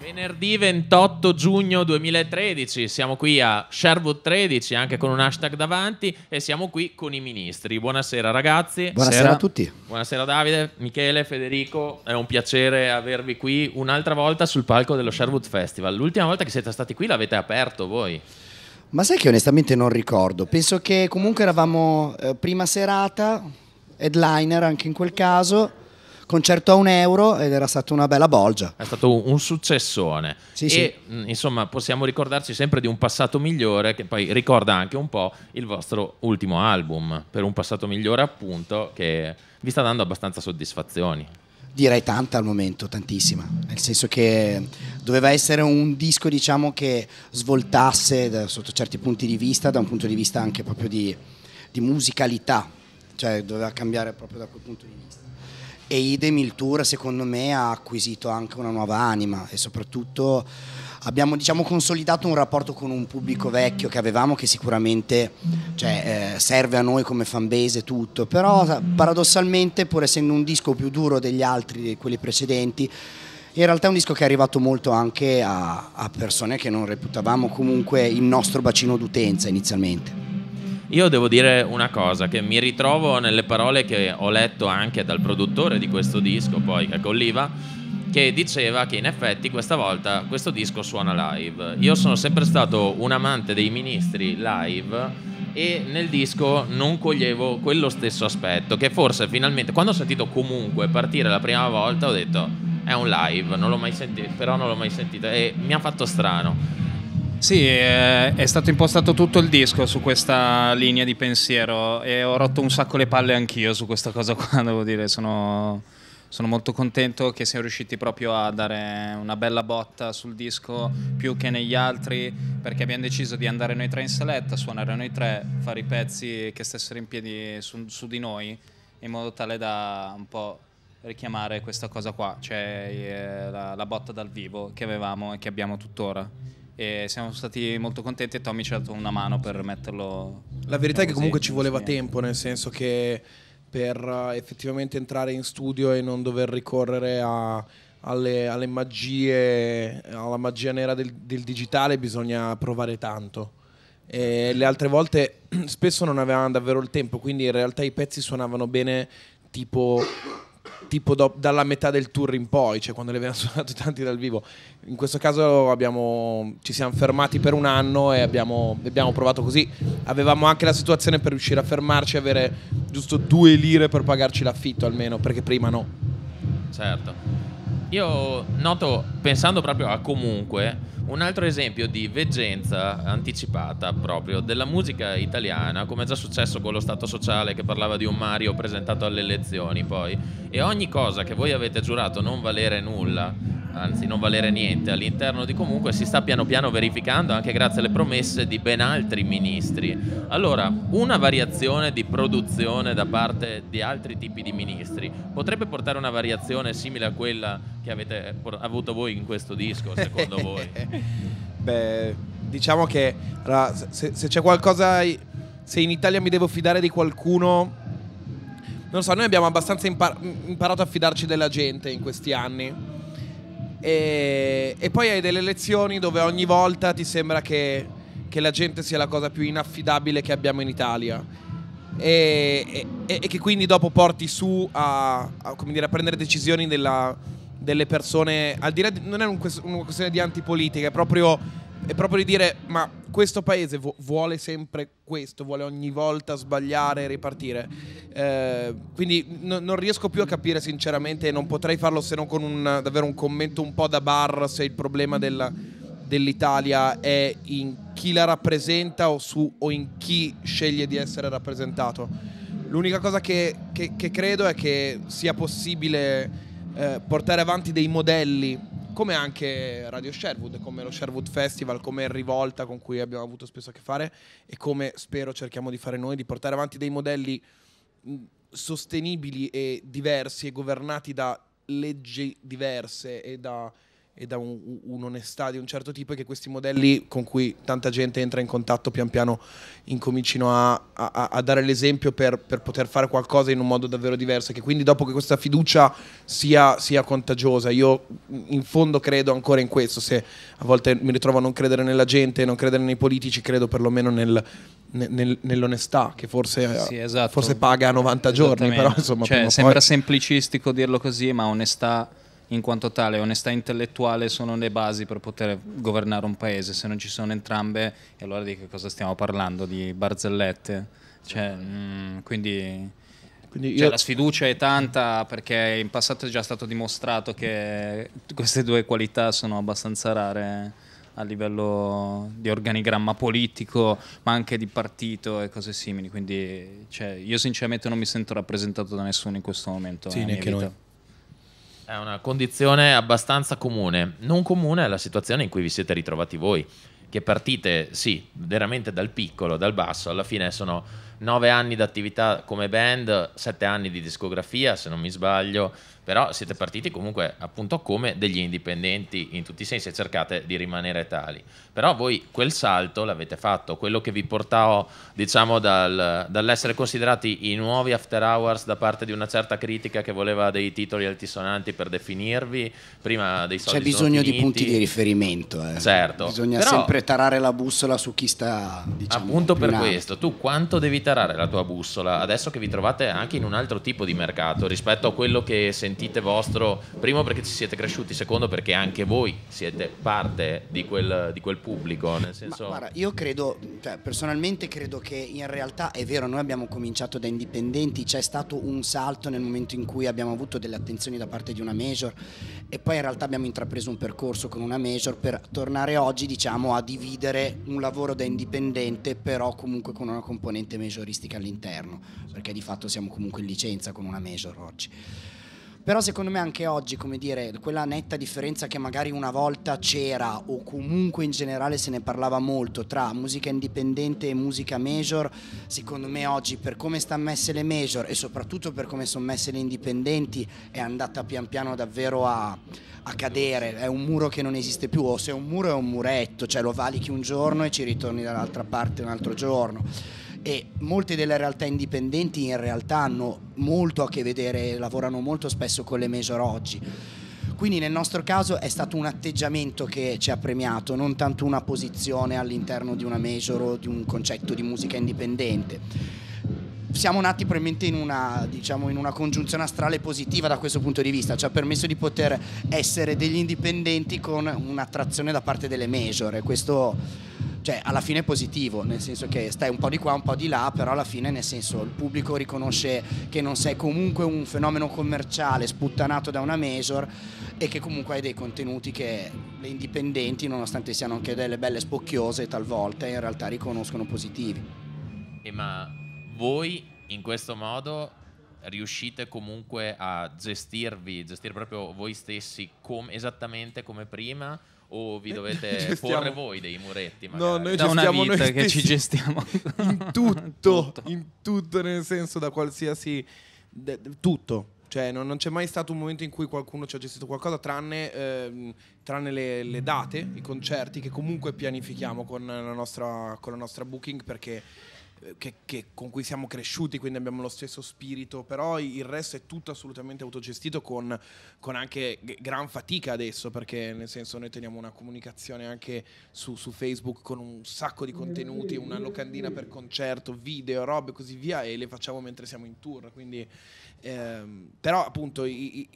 Venerdì 28 giugno 2013 siamo qui a Sherwood 13 anche con un hashtag davanti e siamo qui con i ministri. Buonasera ragazzi. Buonasera Sera. a tutti. Buonasera Davide, Michele, Federico, è un piacere avervi qui un'altra volta sul palco dello Sherwood Festival. L'ultima volta che siete stati qui l'avete aperto voi. Ma sai che onestamente non ricordo, penso che comunque eravamo eh, prima serata, headliner anche in quel caso concerto a un euro ed era stata una bella bolgia. È stato un successone. Sì, e sì. Mm, insomma possiamo ricordarci sempre di un passato migliore che poi ricorda anche un po' il vostro ultimo album, per un passato migliore appunto che vi sta dando abbastanza soddisfazioni. Direi tanta al momento, tantissima, nel senso che doveva essere un disco diciamo che svoltasse da, sotto certi punti di vista, da un punto di vista anche proprio di, di musicalità, cioè doveva cambiare proprio da quel punto di vista e idem il tour secondo me ha acquisito anche una nuova anima e soprattutto abbiamo diciamo, consolidato un rapporto con un pubblico vecchio che avevamo che sicuramente cioè, eh, serve a noi come fanbase e tutto, però paradossalmente pur essendo un disco più duro degli altri, di quelli precedenti, in realtà è un disco che è arrivato molto anche a, a persone che non reputavamo comunque il nostro bacino d'utenza inizialmente. Io devo dire una cosa, che mi ritrovo nelle parole che ho letto anche dal produttore di questo disco, poi che è Colliva, che diceva che in effetti questa volta questo disco suona live. Io sono sempre stato un amante dei ministri live e nel disco non coglievo quello stesso aspetto che forse finalmente quando ho sentito comunque partire la prima volta ho detto è un live, non l'ho mai sentito, però non l'ho mai sentito e mi ha fatto strano sì, eh, è stato impostato tutto il disco su questa linea di pensiero e ho rotto un sacco le palle anch'io su questa cosa qua, devo dire, sono, sono, molto contento che siamo riusciti proprio a dare una bella botta sul disco più che negli altri perché abbiamo deciso di andare noi tre in saletta, suonare noi tre, fare i pezzi che stessero in piedi su, su di noi in modo tale da un po' richiamare questa cosa qua, cioè eh, la, la botta dal vivo che avevamo e che abbiamo tuttora e siamo stati molto contenti e Tommy ci ha dato una mano per metterlo. La verità è che comunque ci voleva tempo, nel senso che per eh, effettivamente entrare in studio e non dover ricorrere a, alle, alle, magie, alla magia nera del, del digitale bisogna provare tanto. E le altre volte spesso non avevamo davvero il tempo, quindi in realtà i pezzi suonavano bene tipo tipo do, dalla metà del tour in poi, cioè quando le abbiamo suonate tanti dal vivo. In questo caso abbiamo, ci siamo fermati per un anno e abbiamo, abbiamo provato così. Avevamo anche la situazione per riuscire a fermarci e avere giusto due lire per pagarci l'affitto almeno, perché prima no. Certo. Io noto, pensando proprio a comunque, un altro esempio di veggenza anticipata proprio della musica italiana, come è già successo con lo Stato Sociale che parlava di un Mario presentato alle elezioni poi, e ogni cosa che voi avete giurato non valere nulla, anzi non valere niente all'interno di comunque si sta piano piano verificando anche grazie alle promesse di ben altri ministri. Allora, una variazione di produzione da parte di altri tipi di ministri potrebbe portare a una variazione simile a quella che avete avuto voi in questo disco, secondo voi? Beh, diciamo che se, se c'è qualcosa, se in Italia mi devo fidare di qualcuno, non so, noi abbiamo abbastanza impar- imparato a fidarci della gente in questi anni. E, e, poi hai delle lezioni dove ogni volta ti sembra che, che, la gente sia la cosa più inaffidabile che abbiamo in Italia. E, e, e che quindi dopo porti su a, a, dire, a prendere decisioni nella, delle persone, al di là di, non è un, una questione di antipolitica, è proprio, è proprio di dire ma questo paese vu- vuole sempre questo, vuole ogni volta sbagliare e ripartire. Eh, quindi no, non riesco più a capire sinceramente e non potrei farlo se non con un, davvero un commento un po' da bar se il problema della, dell'Italia è in chi la rappresenta o, su, o in chi sceglie di essere rappresentato. L'unica cosa che, che, che credo è che sia possibile eh, portare avanti dei modelli, come anche Radio Sherwood, come lo Sherwood Festival, come Rivolta con cui abbiamo avuto spesso a che fare e come spero cerchiamo di fare noi, di portare avanti dei modelli mm, sostenibili e diversi e governati da leggi diverse e da e da un, un'onestà di un certo tipo e che questi modelli con cui tanta gente entra in contatto pian piano incomincino a, a, a dare l'esempio per, per, poter fare qualcosa in un modo davvero diverso e che quindi dopo che questa fiducia sia, sia, contagiosa io in fondo credo ancora in questo se a volte mi ritrovo a non credere nella gente non credere nei politici credo perlomeno nel, nel, nell'onestà che forse, sì, esatto. forse paga 90 giorni però insomma cioè, sembra poi... semplicistico dirlo così ma onestà in quanto tale onestà intellettuale sono le basi per poter governare un paese, se non ci sono entrambe allora di che cosa stiamo parlando? Di barzellette? Cioè, mm, quindi, quindi cioè, la sfiducia è tanta perché in passato è già stato dimostrato che queste due qualità sono abbastanza rare a livello di organigramma politico, ma anche di partito e cose simili. Quindi cioè, io sinceramente non mi sento rappresentato da nessuno in questo momento. Sì, neanche noi. È una condizione abbastanza comune. Non comune è la situazione in cui vi siete ritrovati voi, che partite, sì, veramente dal piccolo, dal basso, alla fine sono nove anni di attività come band, sette anni di discografia, se non mi sbaglio, però siete partiti comunque appunto come degli indipendenti in tutti i sensi e cercate di rimanere tali. Però voi quel salto l'avete fatto, quello che vi portava diciamo dal, dall'essere considerati i nuovi after hours da parte di una certa critica che voleva dei titoli altisonanti per definirvi, prima dei soldi C'è bisogno di punti di riferimento, eh. certo. bisogna però, sempre tarare la bussola su chi sta diciamo, Appunto per là. questo, tu quanto devi tarare la tua bussola adesso che vi trovate anche in un altro tipo di mercato rispetto a quello che sentite sentite vostro, primo perché ci siete cresciuti, secondo perché anche voi siete parte di quel, di quel pubblico. Nel senso... Ma, guarda, io credo, cioè, personalmente credo che in realtà è vero, noi abbiamo cominciato da indipendenti, c'è stato un salto nel momento in cui abbiamo avuto delle attenzioni da parte di una major e poi in realtà abbiamo intrapreso un percorso con una major per tornare oggi diciamo a dividere un lavoro da indipendente però comunque con una componente majoristica all'interno perché di fatto siamo comunque in licenza con una major oggi. Però secondo me anche oggi, come dire, quella netta differenza che magari una volta c'era o comunque in generale se ne parlava molto tra musica indipendente e musica major, secondo me oggi per come stanno messe le major e soprattutto per come sono messe le indipendenti è andata pian piano davvero a, a cadere, è un muro che non esiste più o se è un muro è un muretto, cioè lo valichi un giorno e ci ritorni dall'altra parte un altro giorno e molte delle realtà indipendenti in realtà hanno molto a che vedere, lavorano molto spesso con le major oggi. Quindi nel nostro caso è stato un atteggiamento che ci ha premiato, non tanto una posizione all'interno di una major o di un concetto di musica indipendente siamo nati probabilmente in una, diciamo, in una, congiunzione astrale positiva da questo punto di vista, ci ha permesso di poter essere degli indipendenti con un'attrazione da parte delle major e questo cioè alla fine è positivo, nel senso che stai un po' di qua, un po' di là, però alla fine nel senso il pubblico riconosce che non sei comunque un fenomeno commerciale sputtanato da una major e che comunque hai dei contenuti che le indipendenti, nonostante siano anche delle belle spocchiose talvolta, in realtà riconoscono positivi. E ma voi in questo modo riuscite comunque a gestirvi, gestire proprio voi stessi com- esattamente come prima? o vi eh, dovete gestiamo. porre voi dei muretti magari. No, noi da gestiamo una vita che ci gestiamo in tutto, tutto, in tutto nel senso da qualsiasi de, de, tutto. Cioè, non, non, c'è mai stato un momento in cui qualcuno ci ha gestito qualcosa, tranne, ehm, tranne le, le, date, i concerti, che comunque pianifichiamo con la nostra, con la nostra booking perché eh, che, che, con cui siamo cresciuti, quindi abbiamo lo stesso spirito, però il resto è tutto assolutamente autogestito con, con anche gran fatica adesso, perché nel senso noi teniamo una comunicazione anche su, su Facebook con un sacco di contenuti, una locandina per concerto, video, robe e così via, e le facciamo mentre siamo in tour, quindi ehm, però appunto... I, i,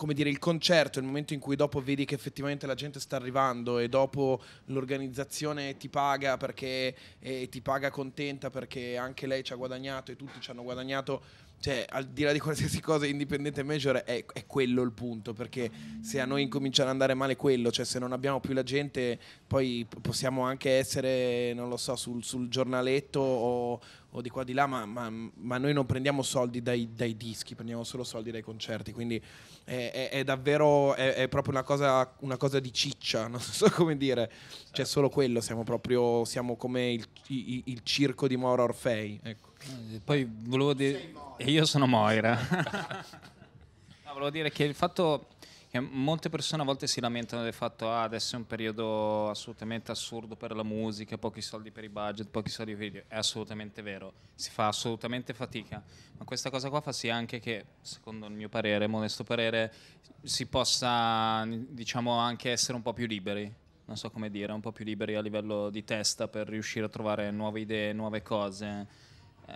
come dire, il concerto, il momento in cui dopo vedi che effettivamente la gente sta arrivando e dopo l'organizzazione ti paga perché e ti paga contenta perché anche lei ci ha guadagnato e tutti ci hanno guadagnato cioè, al di là di qualsiasi cosa, indipendente major è, è, quello il punto, perché se a noi incomincia ad andare male quello, cioè se non abbiamo più la gente, poi possiamo anche essere, non lo so, sul, sul giornaletto o, o di qua o di là, ma, ma, ma noi non prendiamo soldi dai, dai, dischi, prendiamo solo soldi dai concerti, quindi è, è, è davvero, è, è, proprio una cosa, una cosa di ciccia, non so come dire, certo. cioè solo quello, siamo proprio, siamo come il, il, il circo di Mora Orfei. Ecco. Eh, poi volevo dire... Io sono Moira. no, volevo dire che il fatto molte persone a volte si lamentano del fatto che ah, adesso è un periodo assolutamente assurdo per la musica, pochi soldi per i budget, pochi soldi per i video. È assolutamente vero, si fa assolutamente fatica, ma questa cosa qua fa sì anche che, secondo il mio parere, modesto parere, si possa diciamo anche essere un po' più liberi. Non so come dire, un po' più liberi a livello di testa per riuscire a trovare nuove idee, nuove cose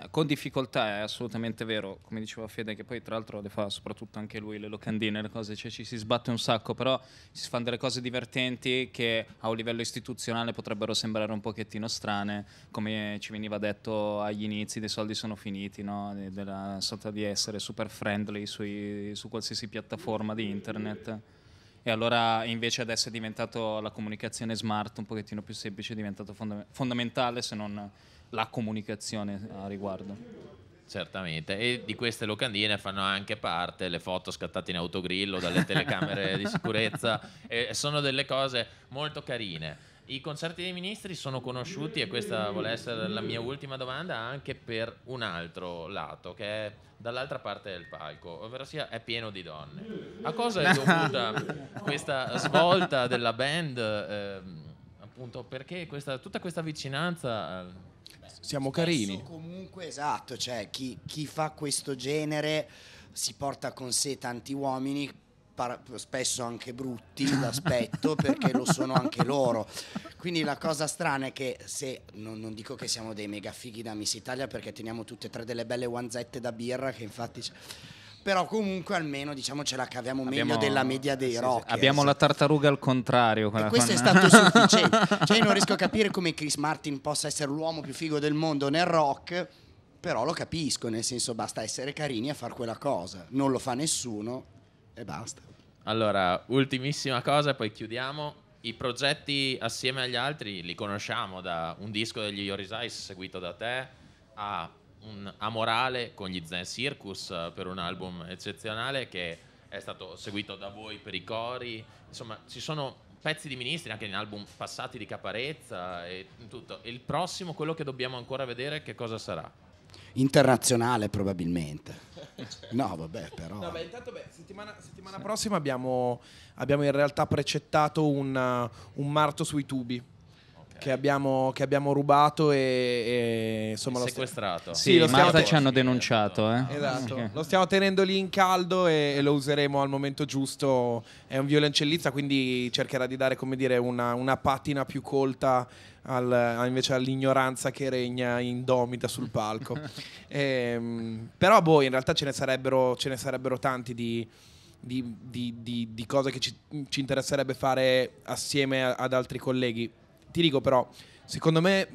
eh, con difficoltà, è assolutamente vero, come diceva Fede, che poi tra l'altro le fa soprattutto anche lui, le locandine, le cose, cioè ci si sbatte un sacco, però si fanno delle cose divertenti che a un livello istituzionale potrebbero sembrare un pochettino strane, come ci veniva detto agli inizi, dei soldi sono finiti, no? della sorta di essere super friendly sui, su qualsiasi piattaforma di internet e allora invece adesso è diventato la comunicazione smart un pochettino più semplice, è diventato fondam- fondamentale se non la comunicazione a riguardo. Certamente, e di queste locandine fanno anche parte le foto scattate in autogrillo dalle telecamere di sicurezza, e sono delle cose molto carine. I concerti dei ministri sono conosciuti, e questa vuole essere la mia ultima domanda, anche per un altro lato, che è dall'altra parte del palco, ovvero sia è pieno di donne. A cosa è dovuta questa svolta della band? Eh, appunto, perché questa, tutta questa vicinanza... Eh, Siamo carini. Comunque, esatto, cioè chi, chi fa questo genere si porta con sé tanti uomini para- spesso anche brutti d'aspetto perché lo sono anche loro. Quindi la cosa strana è che se non, non, dico che siamo dei mega fighi da Miss Italia perché teniamo tutte e tre delle belle guanzette da birra che infatti però comunque almeno diciamo ce la caviamo abbiamo, meglio della media dei sì, rock. Eh, abbiamo la tartaruga al contrario. Quella, questo con... è stato sufficiente. cioè, io non riesco a capire come Chris Martin possa essere l'uomo più figo del mondo nel rock, però lo capisco, nel senso basta essere carini a fare quella cosa. Non lo fa nessuno e basta. Allora, ultimissima cosa, poi chiudiamo. I progetti assieme agli altri li conosciamo da un disco degli Yoris Yorisais seguito da te a un Amorale con gli Zen Circus eh, per un album eccezionale che è stato seguito da voi per i cori. Insomma, ci sono pezzi di ministri anche in album passati di Caparezza e tutto. Il prossimo, quello che dobbiamo ancora vedere, che cosa sarà? Internazionale probabilmente. No, vabbè, però. No, beh, intanto, beh, settimana, settimana sì. prossima abbiamo, abbiamo, in realtà precettato un, un marto sui tubi che abbiamo, che abbiamo rubato e, e insomma lo sequestrato. Sì, sì lo Marta stiamo... ci hanno denunciato. Eh? Esatto, okay. lo stiamo tenendo lì in caldo e, e, lo useremo al momento giusto. È un violoncellista, quindi cercherà di dare come dire, una, una patina più colta al, invece all'ignoranza che regna indomita sul palco. e, ehm, però, boh, in realtà ce ne sarebbero, ce ne sarebbero tanti di. di, di, di cose che ci, ci interesserebbe fare assieme ad altri colleghi ti dico però, secondo me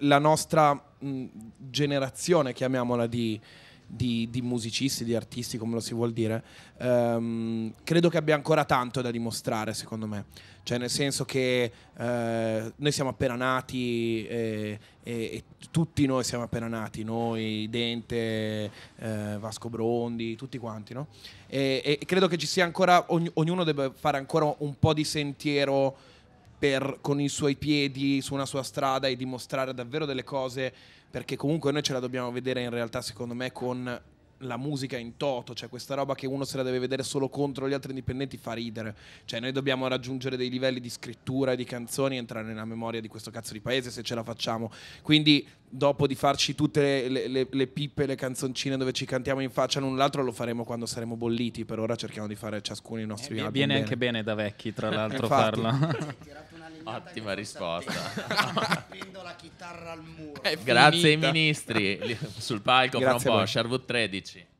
la nostra mh, generazione, chiamiamola di, di, di, musicisti, di artisti, come lo si vuol dire, ehm, credo che abbia ancora tanto da dimostrare, secondo me. Cioè, nel senso che eh, noi siamo appena nati, e, e, e, tutti noi siamo appena nati, noi, Dente, eh, Vasco Brondi, tutti quanti, no? E, e, credo che ci sia ancora, ognuno debba fare ancora un po' di sentiero per, con i suoi piedi su una sua strada e dimostrare davvero delle cose, perché comunque noi ce la dobbiamo vedere in realtà, secondo me, con la musica in toto, cioè questa roba che uno se la deve vedere solo contro gli altri indipendenti fa ridere. Cioè noi dobbiamo raggiungere dei livelli di scrittura e di canzoni entrare nella memoria di questo cazzo di paese se ce la facciamo. Quindi dopo di farci tutte le, le, le, le pippe, le canzoncine dove ci cantiamo in faccia l'un l'altro lo faremo quando saremo bolliti, per ora cerchiamo di fare ciascuno i nostri eh, album. Viene anche bene da vecchi, tra l'altro, farlo. una legnata. Ottima risposta. Prendo la chitarra al muro. Grazie ai ministri sul palco Grazie fra un po', Sharwood 13.